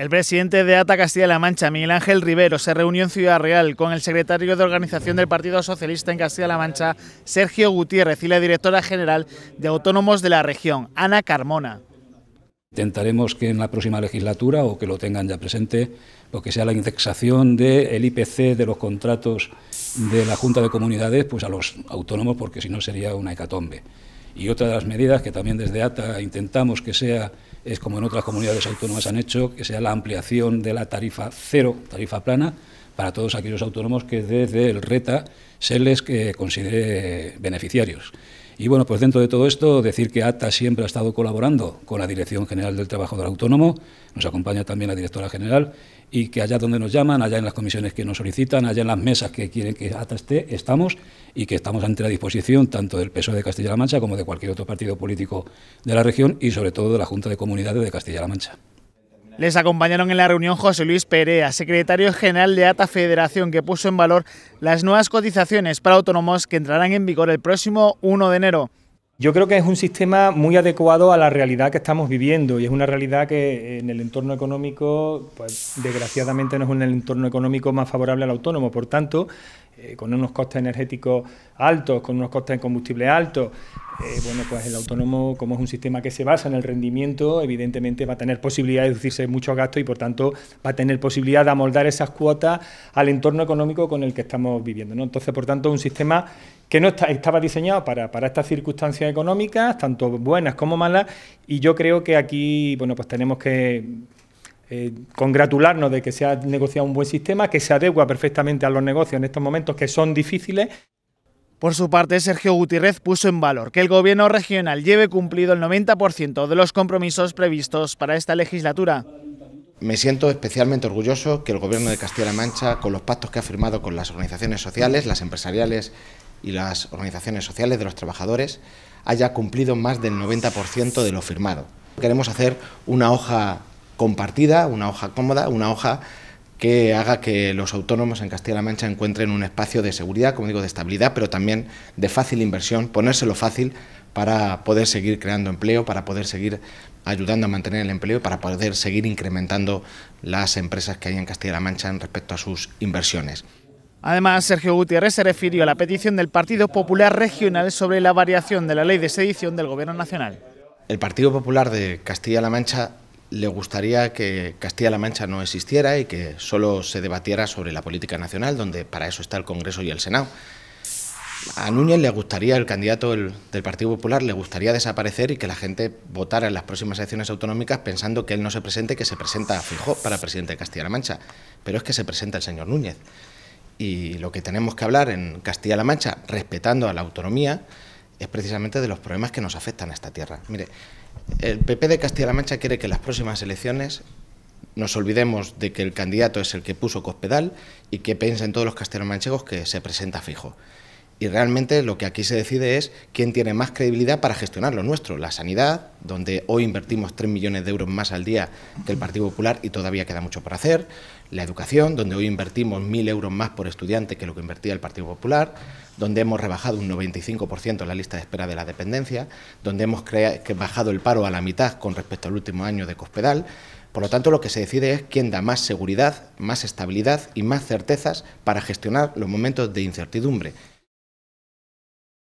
El presidente de ATA Castilla-La Mancha, Miguel Ángel Rivero, se reunió en Ciudad Real con el secretario de organización del Partido Socialista en Castilla-La Mancha, Sergio Gutiérrez, y la directora general de Autónomos de la región, Ana Carmona. Intentaremos que en la próxima legislatura, o que lo tengan ya presente, lo que sea la indexación del IPC de los contratos de la Junta de Comunidades pues a los autónomos, porque si no sería una hecatombe. Y otra de las medidas que también desde ATA intentamos que sea, es como en otras comunidades autónomas han hecho, que sea la ampliación de la tarifa cero, tarifa plana, para todos aquellos autónomos que desde el RETA se les eh, considere beneficiarios. Y bueno, pues dentro de todo esto, decir que ATA siempre ha estado colaborando con la Dirección General del Trabajador Autónomo, nos acompaña también la directora general, y que allá donde nos llaman, allá en las comisiones que nos solicitan, allá en las mesas que quieren que ATA esté, estamos y que estamos ante la disposición tanto del PSOE de Castilla-La Mancha como de cualquier otro partido político de la región y sobre todo de la Junta de Comunidades de Castilla-La Mancha. Les acompañaron en la reunión José Luis Perea, secretario general de ATA Federación, que puso en valor las nuevas cotizaciones para autónomos que entrarán en vigor el próximo 1 de enero. Yo creo que es un sistema muy adecuado a la realidad que estamos viviendo y es una realidad que en el entorno económico, pues desgraciadamente no es un entorno económico más favorable al autónomo. Por tanto, eh, con unos costes energéticos altos, con unos costes de combustible altos, eh, bueno, pues el autónomo, como es un sistema que se basa en el rendimiento, evidentemente va a tener posibilidad de deducirse muchos gastos y, por tanto, va a tener posibilidad de amoldar esas cuotas al entorno económico con el que estamos viviendo. Entonces, por tanto, un sistema que no estaba diseñado para, para, estas circunstancias económicas, tanto buenas como malas, y yo creo que aquí, bueno, pues tenemos que eh, congratularnos de que se ha negociado un buen sistema, que se adecua perfectamente a los negocios en estos momentos que son difíciles. Por su parte, Sergio Gutiérrez puso en valor que el gobierno regional lleve cumplido el 90% de los compromisos previstos para esta legislatura. Me siento especialmente orgulloso que el Gobierno de Castilla-La Mancha, con los pactos que ha firmado con las organizaciones sociales, las empresariales y las organizaciones sociales de los trabajadores, haya cumplido más del 90% de lo firmado. Queremos hacer una hoja compartida, una hoja cómoda, una hoja que haga que los autónomos en Castilla-La Mancha encuentren un espacio de seguridad, como digo, de estabilidad, pero también de fácil inversión, ponérselo fácil para poder seguir creando empleo, para poder seguir ayudando a mantener el empleo, para poder seguir incrementando las empresas que hay en Castilla-La Mancha en respecto a sus inversiones. Además, Sergio Gutiérrez se refirió a la petición del Partido Popular Regional sobre la variación de la ley de sedición del Gobierno Nacional. El Partido Popular de Castilla-La Mancha le gustaría que Castilla-La Mancha no existiera y que solo se debatiera sobre la política nacional, donde para eso está el Congreso y el Senado. A Núñez le gustaría, el candidato del, Partido Popular, le gustaría desaparecer y que la gente votara en las próximas elecciones autonómicas pensando que él no se presente, que se presenta a Fijó para presidente de Castilla-La Mancha. Pero es que se presenta el señor Núñez. Y lo que tenemos que hablar en Castilla-La Mancha, respetando a la autonomía, es precisamente de los problemas que nos afectan a esta tierra. Mire, el PP de Castilla-La Mancha quiere que en las próximas elecciones nos olvidemos de que el candidato es el que puso Cospedal y que piensen todos los castellanos manchegos que se presenta fijo. Y realmente lo que aquí se decide es quién tiene más credibilidad para gestionar lo nuestro. La sanidad, donde hoy invertimos 3 millones de euros más al día que el Partido Popular y todavía queda mucho por hacer. La educación, donde hoy invertimos 1.000 euros más por estudiante que lo que invertía el Partido Popular. Donde hemos rebajado un 95% la lista de espera de la dependencia. Donde hemos bajado el paro a la mitad con respecto al último año de Cospedal. Por lo tanto, lo que se decide es quién da más seguridad, más estabilidad y más certezas para gestionar los momentos de incertidumbre